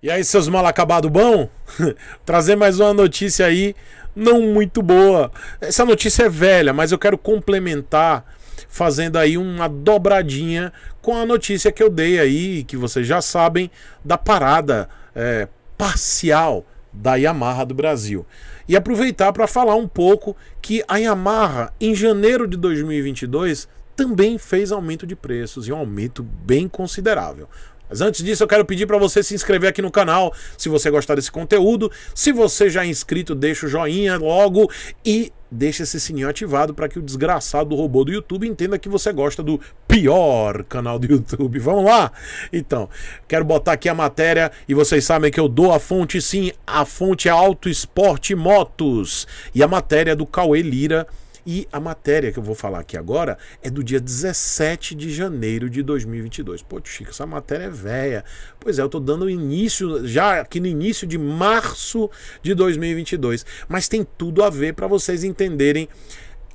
E aí, seus mal acabado bom? Trazer mais uma notícia aí, não muito boa. Essa notícia é velha, mas eu quero complementar fazendo aí uma dobradinha com a notícia que eu dei aí, que vocês já sabem, da parada é, parcial da Yamaha do Brasil. E aproveitar para falar um pouco que a Yamaha, em janeiro de 2022, também fez aumento de preços e um aumento bem considerável. Mas antes disso, eu quero pedir para você se inscrever aqui no canal, se você gostar desse conteúdo. Se você já é inscrito, deixa o joinha logo e deixa esse sininho ativado para que o desgraçado robô do YouTube entenda que você gosta do pior canal do YouTube. Vamos lá? Então, quero botar aqui a matéria e vocês sabem que eu dou a fonte sim, a fonte é Auto Esporte Motos. E a matéria é do Cauê Lira e a matéria que eu vou falar aqui agora é do dia 17 de janeiro de 2022. Pô, Chico, essa matéria é velha. Pois é, eu estou dando início, já aqui no início de março de 2022. Mas tem tudo a ver para vocês entenderem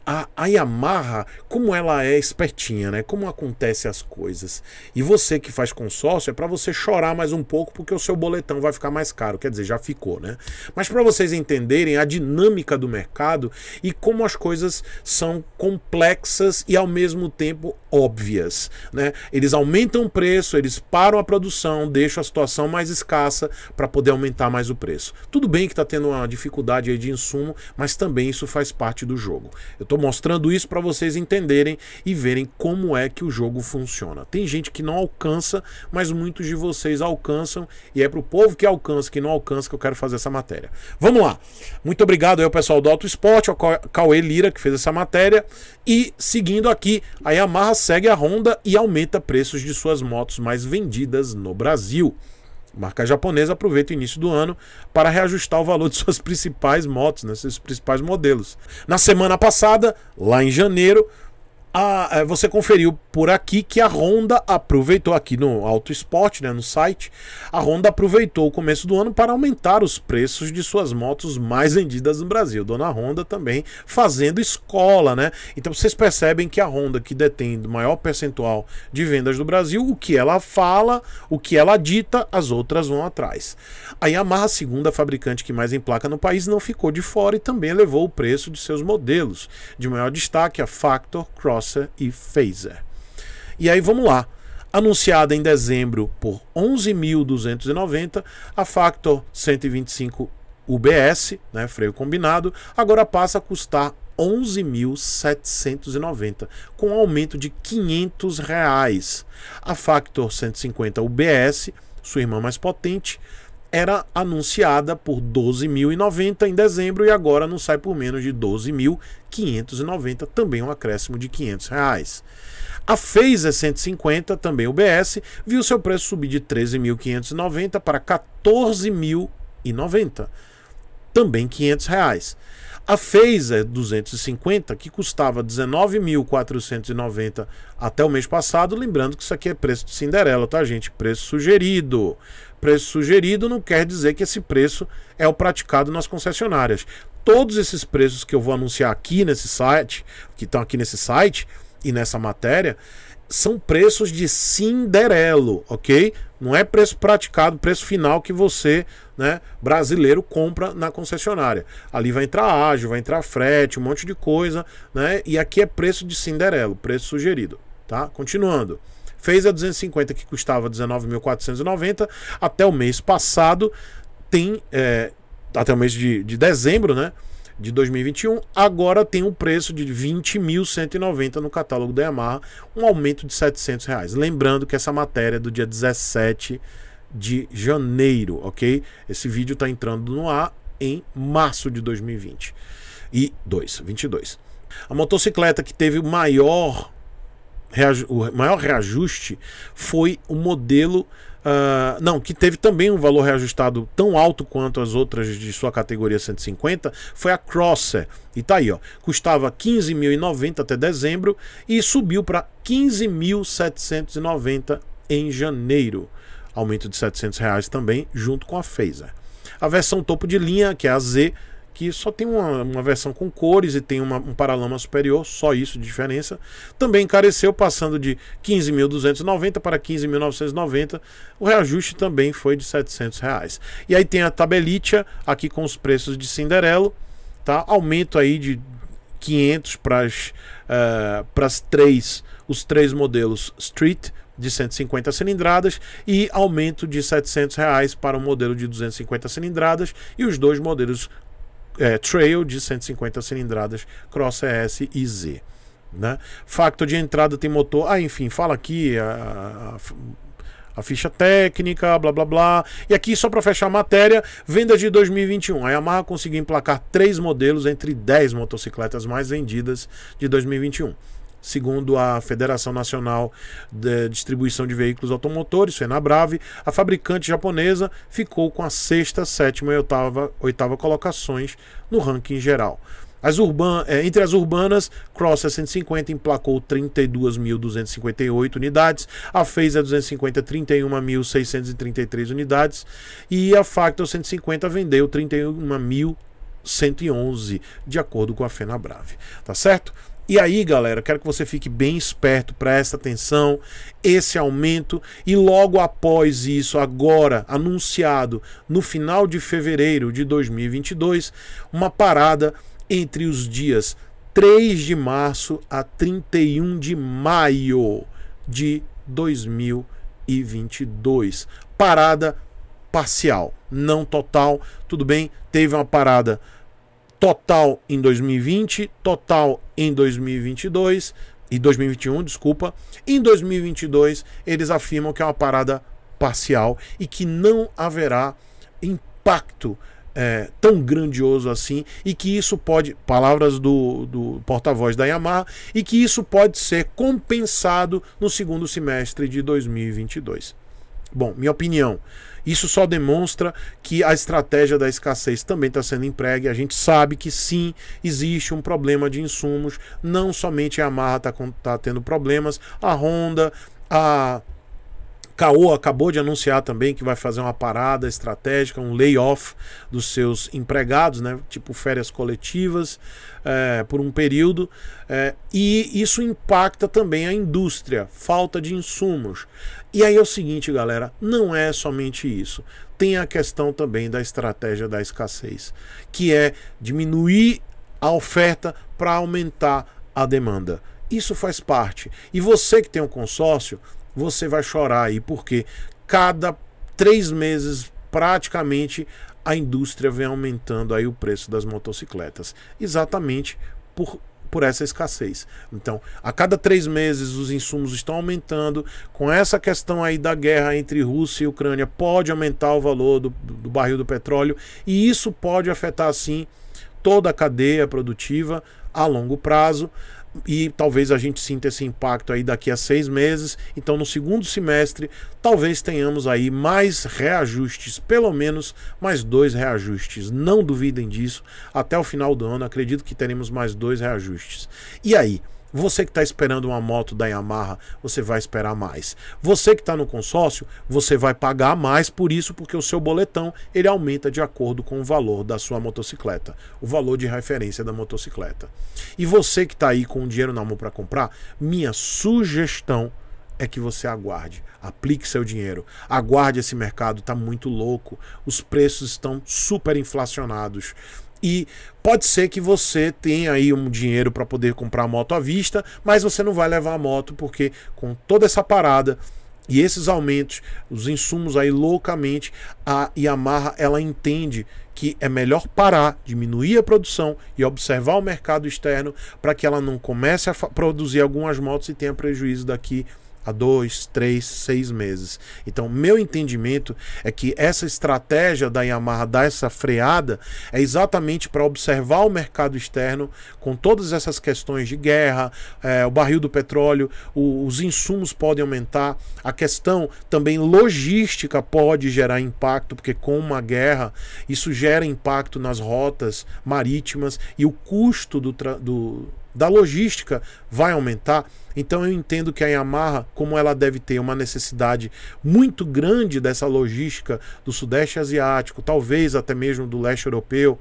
a, a Yamaha, como ela é espertinha, né? Como acontece as coisas. E você que faz consórcio é para você chorar mais um pouco porque o seu boletão vai ficar mais caro, quer dizer, já ficou, né? Mas para vocês entenderem a dinâmica do mercado e como as coisas são complexas e ao mesmo tempo óbvias. Né? Eles aumentam o preço, eles param a produção, deixam a situação mais escassa para poder aumentar mais o preço. Tudo bem que está tendo uma dificuldade de insumo, mas também isso faz parte do jogo. Eu estou mostrando isso para vocês entenderem e verem como é que o jogo funciona. Tem gente que não alcança, mas muitos de vocês alcançam e é para o povo que alcança, que não alcança, que eu quero fazer essa matéria. Vamos lá. Muito obrigado aí ao pessoal do Auto Esporte, ao Cauê Lira que fez essa matéria e seguindo aqui, a Yamaha segue a Honda e aumenta preços de suas motos mais vendidas no Brasil. marca japonesa aproveita o início do ano para reajustar o valor de suas principais motos, né, seus principais modelos. Na semana passada, lá em janeiro, a, ah, é, você conferiu por aqui que a Honda aproveitou aqui no Auto Esporte, né, no site, a Honda aproveitou o começo do ano para aumentar os preços de suas motos mais vendidas no Brasil. Dona Honda também fazendo escola, né? Então vocês percebem que a Honda que detém o maior percentual de vendas do Brasil, o que ela fala, o que ela dita, as outras vão atrás. A Yamaha, segunda fabricante que mais emplaca no país, não ficou de fora e também elevou o preço de seus modelos. De maior destaque a Factor Cross e Phaser. E aí vamos lá. Anunciada em dezembro por 11.290, a Factor 125 UBS, né, freio combinado, agora passa a custar 11.790, com aumento de 500 reais. A Factor 150 UBS, sua irmã mais potente, era anunciada por 12.090 em dezembro e agora não sai por menos de 12.590, também um acréscimo de 500 reais. A Phaser 150, também UBS, viu seu preço subir de 13.590 para 14.090, também 500 reais. A Phaser é 250, que custava 19.490 até o mês passado, lembrando que isso aqui é preço de Cinderela, tá, gente? Preço sugerido. Preço sugerido não quer dizer que esse preço é o praticado nas concessionárias. Todos esses preços que eu vou anunciar aqui nesse site, que estão aqui nesse site e nessa matéria, são preços de Cinderelo, ok? Não é preço praticado, preço final que você, né, brasileiro, compra na concessionária. Ali vai entrar ágio, vai entrar frete, um monte de coisa, né? E aqui é preço de Cinderelo, preço sugerido, tá? Continuando. Fez a 250 que custava 19.490 até o mês passado, tem é, até o mês de, de dezembro, né? de 2021, agora tem um preço de 20.190 no catálogo da Yamaha, um aumento de 700 reais. Lembrando que essa matéria é do dia 17 de janeiro, ok? Esse vídeo está entrando no ar em março de 2020 e 2, 22. A motocicleta que teve o maior o maior reajuste foi o modelo ah, não, que teve também um valor reajustado tão alto quanto as outras de sua categoria 150, foi a Crosser. E tá aí, ó. Custava 15.090 até dezembro e subiu para 15.790 em janeiro. Aumento de 700 reais também, junto com a Phaser. A versão topo de linha, que é a Z, que só tem uma, uma, versão com cores e tem uma, um paralama superior, só isso de diferença. Também encareceu, passando de 15.290 para 15.990. O reajuste também foi de 700 reais. E aí tem a tabelita aqui com os preços de Cinderelo, tá? Aumento aí de 500 para as uh, as três, os três modelos Street, de 150 cilindradas e aumento de 700 reais para o modelo de 250 cilindradas e os dois modelos é, Trail de 150 cilindradas Cross S e Z. Né? Facto de entrada tem motor. Ah, enfim, fala aqui a, a, a ficha técnica, blá blá blá. E aqui, só para fechar a matéria, vendas de 2021. A Yamaha conseguiu emplacar três modelos entre 10 motocicletas mais vendidas de 2021 segundo a Federação Nacional de Distribuição de Veículos Automotores, FENABRAVE, a fabricante japonesa ficou com a sexta, sétima e oitava, oitava colocações no ranking geral. As urban, é, entre as urbanas, Cross 150 emplacou 32.258 unidades, a Phaser 250 31.633 unidades e a Factor 150 vendeu 31.111, de acordo com a FenaBrave. Tá certo? E aí, galera, quero que você fique bem esperto, presta atenção, esse aumento e logo após isso, agora anunciado no final de fevereiro de 2022, uma parada entre os dias 3 de março a 31 de maio de 2022. Parada parcial, não total, tudo bem? Teve uma parada total em 2020, total em 2022 e 2021, desculpa. Em 2022, eles afirmam que é uma parada parcial e que não haverá impacto é, tão grandioso assim e que isso pode, palavras do, do porta-voz da Yamaha, e que isso pode ser compensado no segundo semestre de 2022. Bom, minha opinião. Isso só demonstra que a estratégia da escassez também está sendo empregue. A gente sabe que sim, existe um problema de insumos. Não somente a Yamaha está tá tendo problemas, a Honda, a Caô acabou de anunciar também que vai fazer uma parada estratégica, um layoff dos seus empregados, né? tipo férias coletivas, é, por um período. É, e isso impacta também a indústria, falta de insumos. E aí é o seguinte, galera, não é somente isso. Tem a questão também da estratégia da escassez, que é diminuir a oferta para aumentar a demanda. Isso faz parte. E você que tem um consórcio, você vai chorar aí, porque cada três meses, praticamente, a indústria vem aumentando aí o preço das motocicletas. Exatamente por por essa escassez. Então, a cada três meses os insumos estão aumentando. Com essa questão aí da guerra entre Rússia e Ucrânia, pode aumentar o valor do, do barril do petróleo e isso pode afetar, sim, toda a cadeia produtiva a longo prazo e talvez a gente sinta esse impacto aí daqui a seis meses. Então, no segundo semestre, talvez tenhamos aí mais reajustes, pelo menos mais dois reajustes. Não duvidem disso. Até o final do ano, acredito que teremos mais dois reajustes. E aí? Você que está esperando uma moto da Yamaha, você vai esperar mais. Você que está no consórcio, você vai pagar mais por isso, porque o seu boletão ele aumenta de acordo com o valor da sua motocicleta, o valor de referência da motocicleta. E você que está aí com o dinheiro na mão para comprar, minha sugestão é que você aguarde, aplique seu dinheiro, aguarde esse mercado, está muito louco, os preços estão super inflacionados e pode ser que você tenha aí um dinheiro para poder comprar a moto à vista, mas você não vai levar a moto porque com toda essa parada e esses aumentos, os insumos aí loucamente, a Yamaha ela entende que é melhor parar, diminuir a produção e observar o mercado externo para que ela não comece a produzir algumas motos e tenha prejuízo daqui há dois, três, seis meses. Então, meu entendimento é que essa estratégia da Yamaha dar essa freada é exatamente para observar o mercado externo com todas essas questões de guerra, é, o barril do petróleo, o, os insumos podem aumentar, a questão também logística pode gerar impacto, porque com uma guerra isso gera impacto nas rotas marítimas e o custo do, do da logística vai aumentar. Então eu entendo que a Yamaha, como ela deve ter uma necessidade muito grande dessa logística do Sudeste Asiático, talvez até mesmo do leste europeu,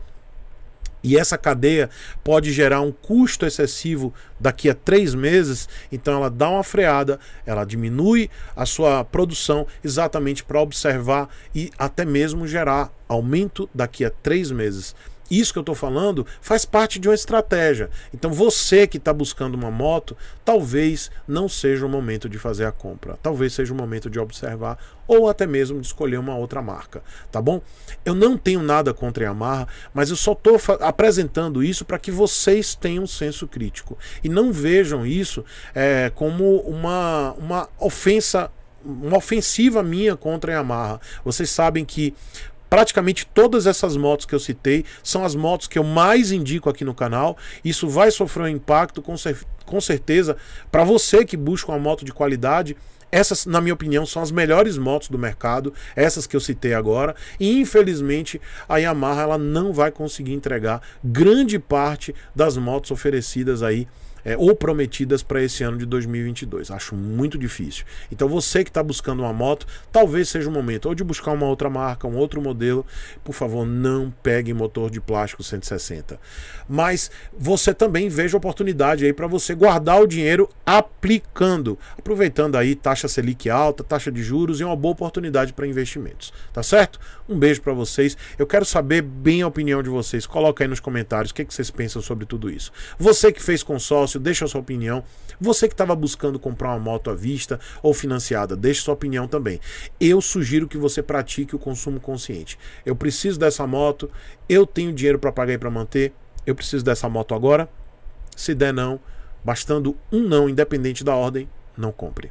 e essa cadeia pode gerar um custo excessivo daqui a três meses, então ela dá uma freada, ela diminui a sua produção exatamente para observar e até mesmo gerar aumento daqui a três meses. Isso que eu estou falando faz parte de uma estratégia. Então você que está buscando uma moto, talvez não seja o momento de fazer a compra. Talvez seja o momento de observar ou até mesmo de escolher uma outra marca, tá bom? Eu não tenho nada contra a Yamaha, mas eu só estou apresentando isso para que vocês tenham senso crítico e não vejam isso é, como uma, uma ofensa uma ofensiva minha contra a Yamaha. Vocês sabem que Praticamente todas essas motos que eu citei são as motos que eu mais indico aqui no canal. Isso vai sofrer um impacto com, cer com certeza para você que busca uma moto de qualidade. Essas, na minha opinião, são as melhores motos do mercado, essas que eu citei agora, e infelizmente a Yamaha ela não vai conseguir entregar grande parte das motos oferecidas aí é, ou prometidas para esse ano de 2022. Acho muito difícil. Então você que está buscando uma moto, talvez seja o momento ou de buscar uma outra marca, um outro modelo. Por favor, não pegue motor de plástico 160. Mas você também veja oportunidade aí para você guardar o dinheiro aplicando, aproveitando aí taxa Selic alta, taxa de juros e uma boa oportunidade para investimentos. Tá certo? Um beijo para vocês. Eu quero saber bem a opinião de vocês. Coloca aí nos comentários o que, que vocês pensam sobre tudo isso. Você que fez consórcio negócio, deixa a sua opinião. Você que estava buscando comprar uma moto à vista ou financiada, deixa sua opinião também. Eu sugiro que você pratique o consumo consciente. Eu preciso dessa moto, eu tenho dinheiro para pagar e para manter, eu preciso dessa moto agora. Se der não, bastando um não, independente da ordem, não compre.